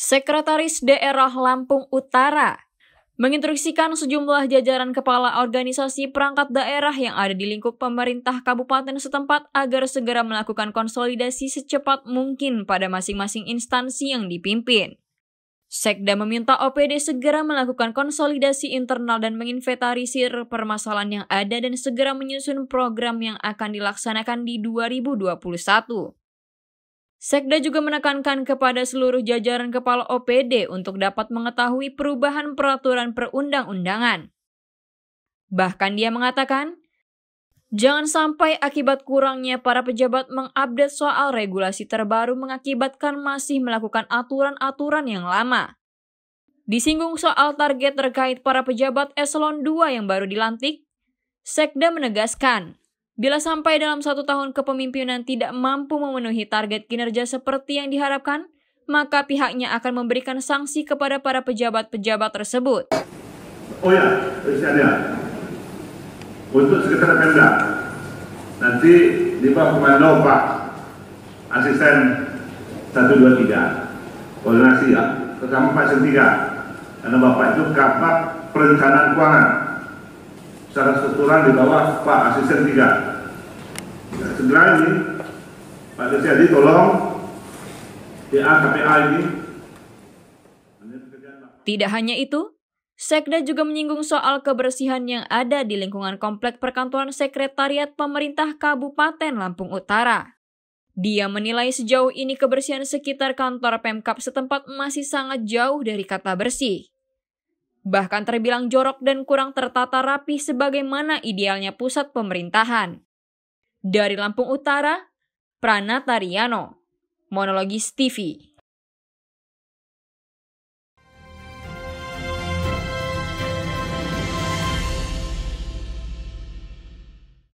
Sekretaris Daerah Lampung Utara menginstruksikan sejumlah jajaran kepala organisasi perangkat daerah yang ada di lingkup pemerintah kabupaten setempat agar segera melakukan konsolidasi secepat mungkin pada masing-masing instansi yang dipimpin. Sekda meminta OPD segera melakukan konsolidasi internal dan menginventarisir permasalahan yang ada dan segera menyusun program yang akan dilaksanakan di 2021. Sekda juga menekankan kepada seluruh jajaran kepala OPD untuk dapat mengetahui perubahan peraturan perundang-undangan. Bahkan dia mengatakan, jangan sampai akibat kurangnya para pejabat mengupdate soal regulasi terbaru mengakibatkan masih melakukan aturan-aturan yang lama. Disinggung soal target terkait para pejabat eselon 2 yang baru dilantik, Sekda menegaskan, Bila sampai dalam satu tahun kepemimpinan tidak mampu memenuhi target kinerja seperti yang diharapkan, maka pihaknya akan memberikan sanksi kepada para pejabat-pejabat tersebut. Oh ya, ada. Ya. Untuk sekitar Pemda, nanti di bawah komando Pak Asisten 123, koordinasi ya, terutama Pak Sentiga, karena Bapak itu kapak perencanaan keuangan, secara struktural di bawah Pak Asisten 3 Nah, segera ini Pak Desiadi tolong DA KPA ini. Tidak hanya itu, Sekda juga menyinggung soal kebersihan yang ada di lingkungan komplek perkantoran Sekretariat Pemerintah Kabupaten Lampung Utara. Dia menilai sejauh ini kebersihan sekitar kantor Pemkap setempat masih sangat jauh dari kata bersih. Bahkan terbilang jorok dan kurang tertata rapi sebagaimana idealnya pusat pemerintahan. Dari Lampung Utara, Pranata Riano. Monologis TV.